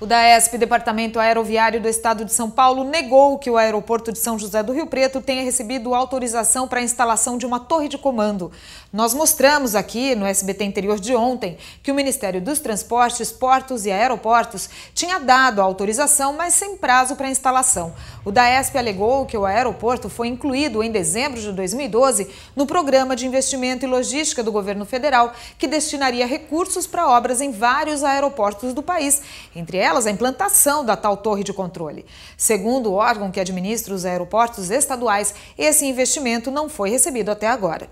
O DAESP, Departamento Aeroviário do Estado de São Paulo, negou que o aeroporto de São José do Rio Preto tenha recebido autorização para a instalação de uma torre de comando. Nós mostramos aqui, no SBT Interior de ontem, que o Ministério dos Transportes, Portos e Aeroportos tinha dado a autorização, mas sem prazo para a instalação. O DAESP alegou que o aeroporto foi incluído em dezembro de 2012 no Programa de Investimento e Logística do Governo Federal, que destinaria recursos para obras em vários aeroportos do país, entre delas a implantação da tal torre de controle. Segundo o órgão que administra os aeroportos estaduais, esse investimento não foi recebido até agora.